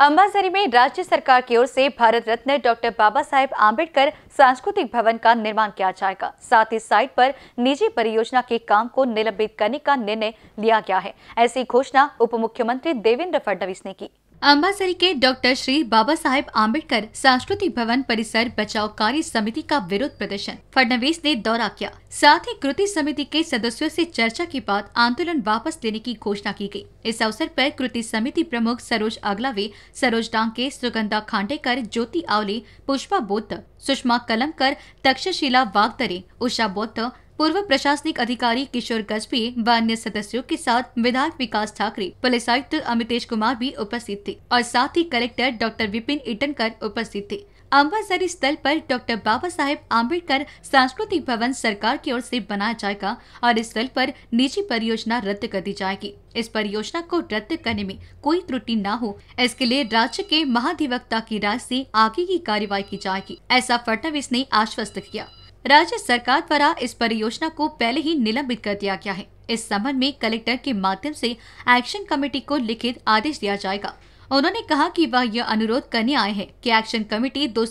अम्बासरी में राज्य सरकार की ओर से भारत रत्न डॉक्टर बाबा साहेब आम्बेडकर सांस्कृतिक भवन का निर्माण किया जाएगा साथ ही साइट पर निजी परियोजना के काम को निलंबित करने का निर्णय लिया गया है ऐसी घोषणा उप मुख्यमंत्री देवेंद्र फडणवीस ने की अम्बासरी के डॉक्टर श्री बाबा साहेब आम्बेडकर सांस्कृतिक भवन परिसर बचाव कार्य समिति का विरोध प्रदर्शन फडनवीस ने दौरा किया साथ ही कृति समिति के सदस्यों से चर्चा के बाद आंदोलन वापस लेने की घोषणा की गई। इस अवसर पर कृति समिति प्रमुख सरोज अगलावे सरोज डांके सुगंधा खांडेकर ज्योति आवले पुष्पा बोध सुषमा कलमकर तक्षशिला वागदरे उषा बोध पूर्व प्रशासनिक अधिकारी किशोर गजपी व अन्य सदस्यों के साथ विधायक विकास ठाकरे पुलिस आयुक्त अमितेश कुमार भी उपस्थित थे और साथ ही कलेक्टर डॉक्टर विपिन इटनकर उपस्थित थे अम्बासरी स्थल पर डॉक्टर बाबा साहेब आम्बेडकर सांस्कृतिक भवन सरकार की ओर से बनाया जाएगा और इस स्थल पर निजी परियोजना रद्द कर दी जाएगी इस परियोजना को रद्द करने में कोई त्रुटि न हो इसके लिए राज्य के महाधिवक्ता की राय से आगे की कार्यवाही की जाएगी ऐसा फडनवीस ने आश्वस्त किया राज्य सरकार द्वारा इस परियोजना को पहले ही निलंबित कर दिया गया है इस संबंध में कलेक्टर के माध्यम से एक्शन कमेटी को लिखित आदेश दिया जाएगा उन्होंने कहा कि वह यह अनुरोध करने आए हैं कि एक्शन कमेटी दो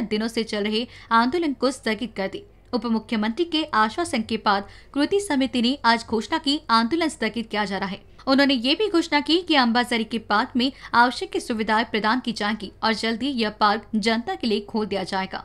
दिनों से चल रहे आंदोलन को स्थगित कर दे उप मुख्यमंत्री के आश्वासन के बाद कृति समिति ने आज घोषणा की आंदोलन स्थगित किया जा रहा है उन्होंने ये भी घोषणा की कि अम्बाजरी के पार्क में आवश्यक सुविधाएं प्रदान की जाएंगी और जल्दी यह पार्क जनता के लिए खोल दिया जाएगा